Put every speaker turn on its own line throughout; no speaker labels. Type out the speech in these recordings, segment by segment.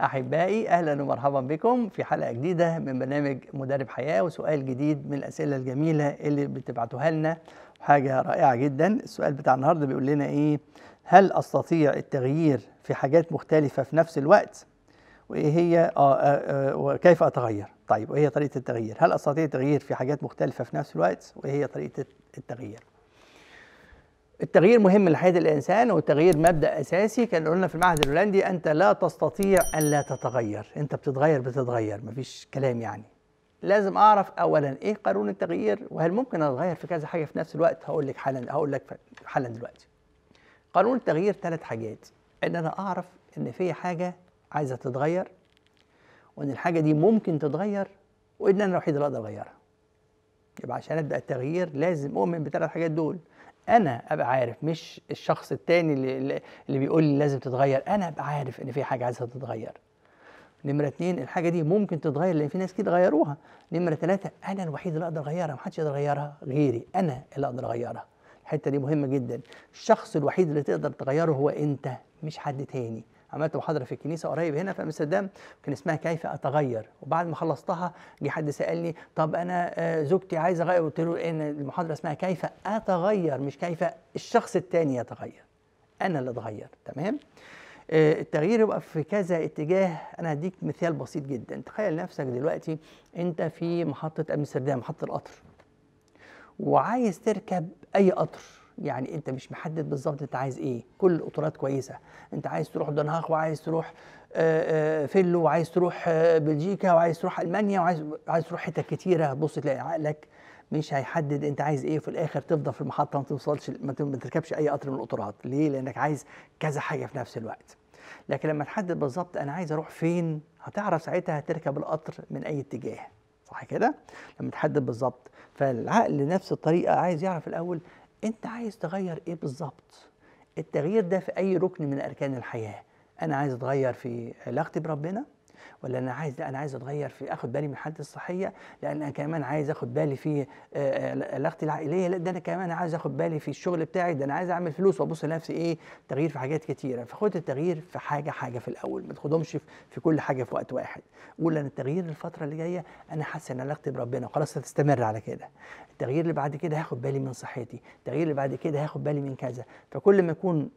أحبائي أهلا ومرحبا بكم في حلقة جديدة من برنامج مدرب حياة وسؤال جديد من الأسئلة الجميلة اللي بتبعتوها لنا حاجة رائعة جدا السؤال بتاع النهاردة بيقول لنا إيه هل أستطيع التغيير في حاجات مختلفة في نفس الوقت وإيه هي آه, آه،, آه، وكيف أتغير طيب وإيه هي طريقة التغيير هل أستطيع التغيير في حاجات مختلفة في نفس الوقت وإيه هي طريقة التغيير التغيير مهم لحياة الإنسان والتغيير مبدأ أساسي كان قلنا في المعهد الهولندي أنت لا تستطيع ألا تتغير أنت بتتغير بتتغير مفيش كلام يعني لازم أعرف أولا إيه قانون التغيير وهل ممكن أتغير في كذا حاجة في نفس الوقت هقول لك حالا هقول لك حالا دلوقتي قانون التغيير ثلاث حاجات إن أنا أعرف إن في حاجة عايزة تتغير وإن الحاجة دي ممكن تتغير وإن أنا الوحيد اللي أقدر أغيرها يبقى عشان أبدأ التغيير لازم أؤمن بثلاث حاجات دول انا ابقى عارف مش الشخص التاني اللي, اللي بيقول لي لازم تتغير انا ابقى عارف ان في حاجه عايزها تتغير نمره اتنين الحاجه دي ممكن تتغير لان في ناس كتير غيروها نمره تلاته انا الوحيد اللي اقدر اغيرها محدش يقدر يغيرها غيري انا اللي اقدر اغيرها الحته دي مهمه جدا الشخص الوحيد اللي تقدر تغيره هو انت مش حد تاني عملت محاضره في الكنيسه قريب هنا في امستردام كان اسمها كيف اتغير وبعد ما خلصتها جه حد سالني طب انا آه، زوجتي عايزه اغير قلت له ان المحاضره اسمها كيف اتغير مش كيف الشخص التاني يتغير انا اللي اتغير تمام آه، التغيير يبقى في كذا اتجاه انا هديك مثال بسيط جدا تخيل نفسك دلوقتي انت في محطه امستردام محطه القطر وعايز تركب اي قطر يعني انت مش محدد بالظبط انت عايز ايه كل القطارات كويسه انت عايز تروح دنهاخ وعايز تروح آه، آه، فيلو وعايز تروح آه، بلجيكا وعايز تروح المانيا وعايز عايز تروح حتت كتيره بص تلاقي عقلك مش هيحدد انت عايز ايه وفي الاخر تفضل في المحطه ما توصلش ما تركبش اي قطر من القطارات ليه لانك عايز كذا حاجه في نفس الوقت لكن لما تحدد بالظبط انا عايز اروح فين هتعرف ساعتها هتركب القطر من اي اتجاه صح كده لما تحدد بالظبط فالعقل نفس الطريقه عايز يعرف الاول انت عايز تغير ايه بالظبط التغيير ده في اي ركن من اركان الحياه انا عايز اتغير في علاقتي بربنا ولا انا عايز لا انا عايز اتغير في اخد بالي من حالتي الصحيه لان انا كمان عايز اخد بالي في آه، آه، علاقتي العائليه لا ده انا كمان عايز اخد بالي في الشغل بتاعي ده انا عايز اعمل فلوس وابص لنفسي ايه تغيير في حاجات كتيره فخد التغيير في حاجه حاجه في الاول ما تاخدهمش في كل حاجه في وقت واحد قول انا التغيير الفتره اللي جايه انا حاسس ان علاقتي بربنا وخلاص هتستمر على كده التغيير اللي بعد كده هاخد بالي من صحتي التغيير اللي بعد كده هاخد بالي من كذا فكل ما يكون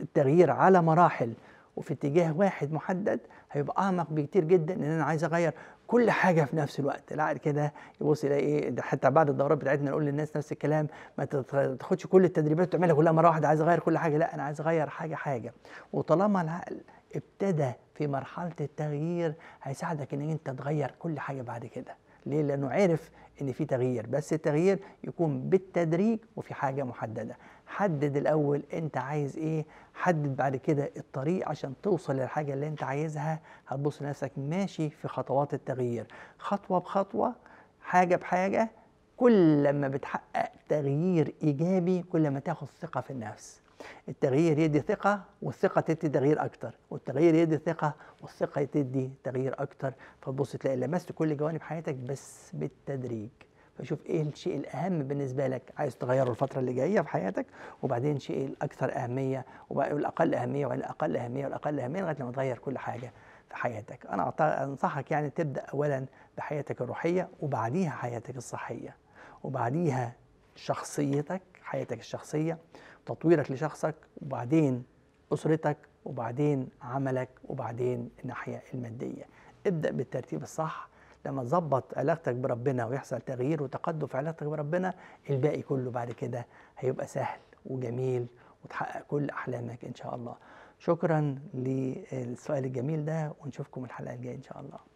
التغيير على مراحل وفي اتجاه واحد محدد هيبقى اعمق بكتير جدا ان انا عايز اغير كل حاجه في نفس الوقت العقل كده يبص يلاقي ايه ده حتى بعد الدورات بتاعتنا نقول للناس نفس الكلام ما تاخدش كل التدريبات وتعملها كلها مره واحده عايز اغير كل حاجه لا انا عايز اغير حاجه حاجه وطالما العقل ابتدى في مرحله التغيير هيساعدك ان انت تغير كل حاجه بعد كده ليه؟ لأنه عرف إن في تغيير بس التغيير يكون بالتدريج وفي حاجة محددة حدد الأول أنت عايز إيه حدد بعد كده الطريق عشان توصل للحاجة اللي أنت عايزها هتبص لنفسك ماشي في خطوات التغيير خطوة بخطوة حاجة بحاجة كل لما بتحقق تغيير إيجابي كل ما تاخد ثقة في النفس التغيير يدي ثقة والثقة تدي تغيير أكتر والتغيير يدي ثقة والثقة تدي تغيير أكتر فتبص تلاقي لمست كل جوانب حياتك بس بالتدريج فشوف ايه الشيء الاهم بالنسبه لك عايز تغيره الفتره اللي جايه في حياتك وبعدين الشيء الاكثر اهميه والاقل اهميه والاقل اهميه والاقل اهميه لغايه لما تغير كل حاجه في حياتك انا انصحك يعني تبدا اولا بحياتك الروحيه وبعديها حياتك الصحيه وبعديها شخصيتك حياتك الشخصيه تطويرك لشخصك وبعدين اسرتك وبعدين عملك وبعدين الناحيه الماديه ابدا بالترتيب الصح لما تظبط علاقتك بربنا ويحصل تغيير وتقدم في علاقتك بربنا الباقي كله بعد كده هيبقى سهل وجميل وتحقق كل احلامك ان شاء الله شكرا للسؤال الجميل ده ونشوفكم الحلقه الجايه ان شاء الله